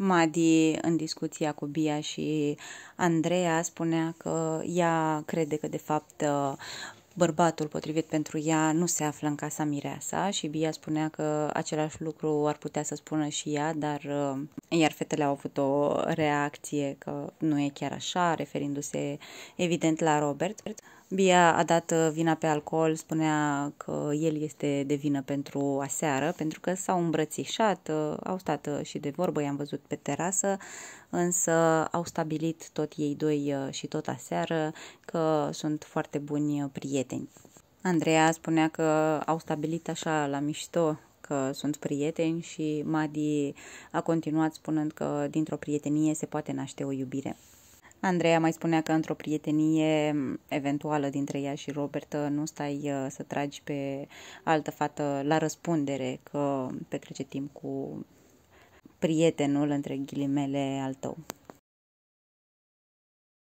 Madi, în discuția cu Bia și Andreea, spunea că ea crede că, de fapt, bărbatul potrivit pentru ea nu se află în casa mireasa și Bia spunea că același lucru ar putea să spună și ea, dar uh, iar fetele au avut o reacție că nu e chiar așa, referindu-se evident la Robert. Bia a dat uh, vina pe alcool, spunea că el este de vină pentru aseară, pentru că s-au îmbrățișat, uh, au stat și de vorbă, i-am văzut pe terasă, însă au stabilit tot ei doi și tot aseară că sunt foarte buni prieteni prieteni. Andreea spunea că au stabilit așa la mișto că sunt prieteni și Madi a continuat spunând că dintr-o prietenie se poate naște o iubire. Andreea mai spunea că într-o prietenie eventuală dintre ea și Robert nu stai uh, să tragi pe altă fată la răspundere că petrece timp cu prietenul, între ghilimele, al tău.